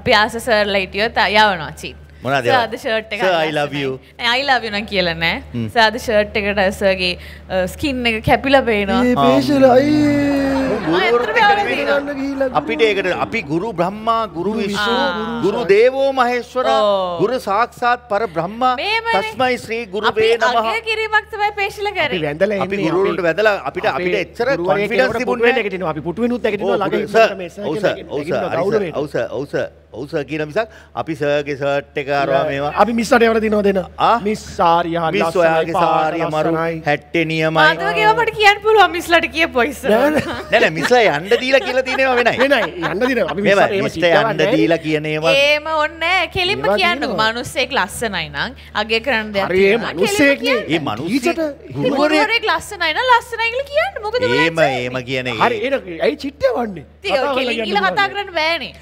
අපි ආස සර්ලා හිටියොත් යවනවා චීත් මොනද ෂර්ට් එක අයිලවන කියලනෑ සාද ෂර්ට් එකට ඇසගේ ස්කින් uh, එක කැපිල පේනවා අපිට ඒකට අපි ගුරු බ්‍රහ්මා ගුරු විශ්ව ගුරු දේවෝ මහේස්වර ගුරු සාක්ෂාත් පර බ්‍රහ්මා තස්මයි ශ්‍රී ගුරු වේ නමහ කිරීමක් තමයි පේශල කරේ වැඳලා අපි ගුරුන්ට වැඳලා අපිට අපිට එච්චර කොන්ෆිඩන්ස් තිබුණේ නැගිටිනවා අපි පුටුවෙනුත් නැගිටිනවා ළඟ ඉස්සර මේ ඔව්ස ඔව්ස ඔව්ස ඔව්ස ඔවුස කියන මිසක් අපි සර්ගේ සර්ට් එක අරවා මේවා අපි මිස්සට එවල දිනව දෙන මිස් සාරිය හරි මිස් ඔයාගේ සාරිය මරුයි හැට්ටේ නියමයි මම කියවට කියන්න පුළුවන් මිස්ලට කියපු අයිස නෑ නෑ මිස්ලා යන්න දීලා කියලා තියෙන ඒවා වෙනයි වෙනයි යන්න දින අපි මිස්ලා එහෙම යන්න දීලා කියන ඒවා එහෙම ඕනේ කෙලින්ම කියන්නකෝ මිනිස්සෙක් ලස්සනයි නම් අගේ කරන්න දෙයක් හරි ඒ මිනිස්සෙක් නේ ඒ මිනිස්සෙක් ගුරුවරයෙක් ලස්සනයි නම් ලස්සනයි කියලා කියන්න මොකද එහෙම එහෙම කියන ඒ හරි ඒක ඇයි චිට්ටය වන්නේ ඊළඟ කතා කරන්න බෑනේ